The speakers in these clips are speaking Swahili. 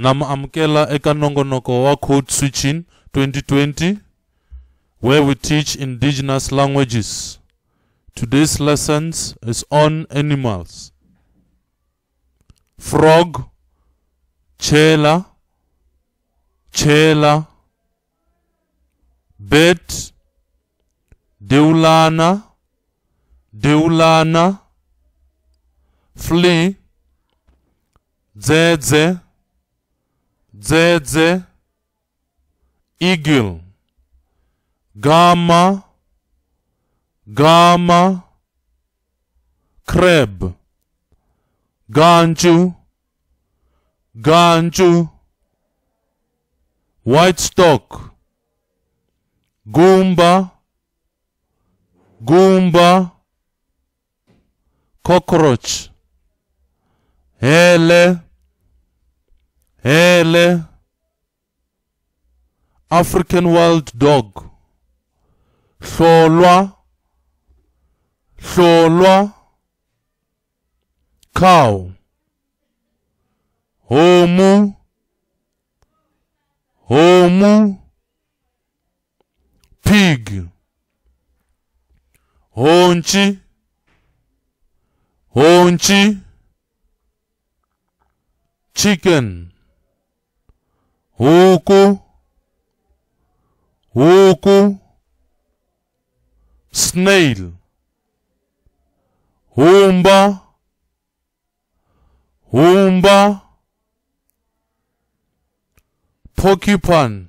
namamkela eka nongonoko wa code switching 2020 where we teach indigenous languages today's lessons is on animals frog chela chela bet deulana deulana flea dzedze Dzedze, Eagle, Gamma, Gamma, Crab, Ganju, Ganju, White Stock, Goomba, Goomba, Cockroach, Hele, Hele, African wild dog, Solwa, Solwa, cow, Homu, Homu, pig, Honchi, Honchi, chicken, 오고 오고 스네일 오음바 오음바 포키판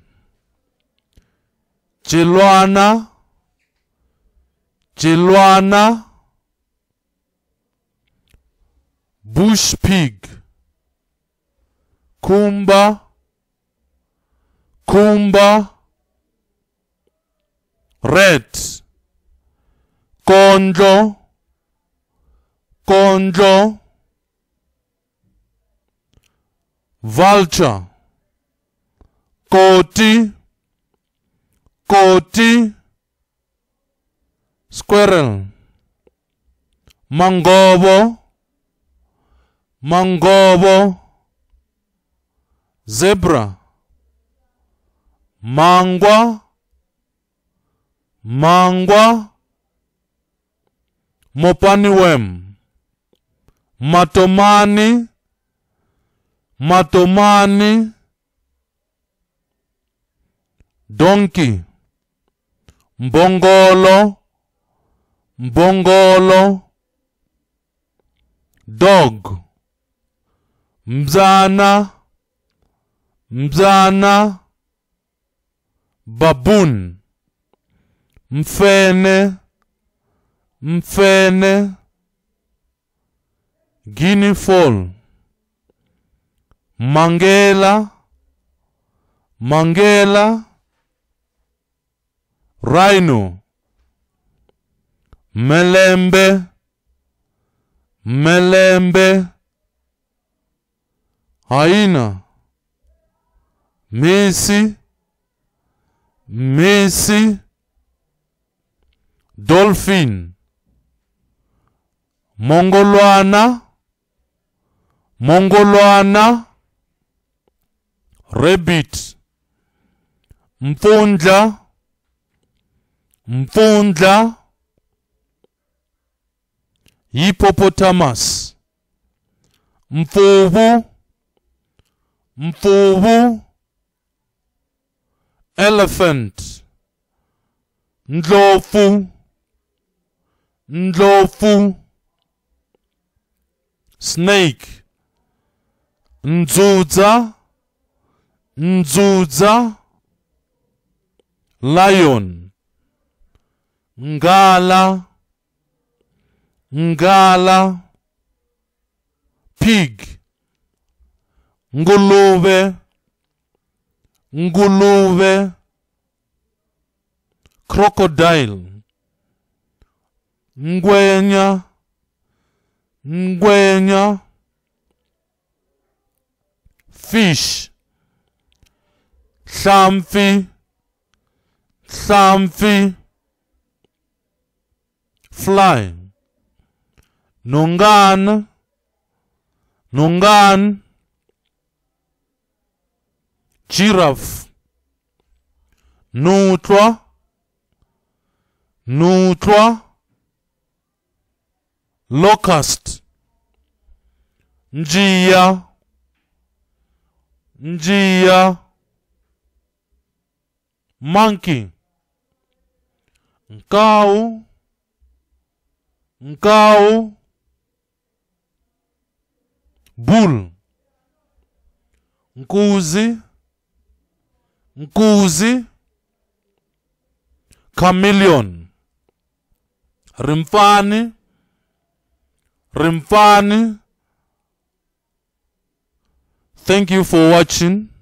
질로아나 질로아나 부시픽 쿰바 Kumba, Red, Conjo, Conjo, Vulture, Koti, Koti, Squirrel, Mangobo, Mangobo, Zebra, mangwa mangwa mopani wem matomani matomani donki mbongolo mbongolo dog mzana mzana baboon mfene mfene guinea fall mangela mangela rhino melembe melembe haina misi Messi, Dolphin, Mongolwana, Mongolwana, Rabbit, Mfundla, Mfundla, Hippopotamus, Mfubu, Mfubu, elephant ndlovu ndlovu snake ndzudza ndzudza lion ngala ngala pig nguluve nguluve crocodile ngwenya ngwenya fish hlamfi hlamfi fly nongana nongana giraffe nutlwa nutlwa locust njiya njiya monkey nkau nkau bull nkuzi Nkuzi, Chameleon, Rimfani, Rimfani. Thank you for watching.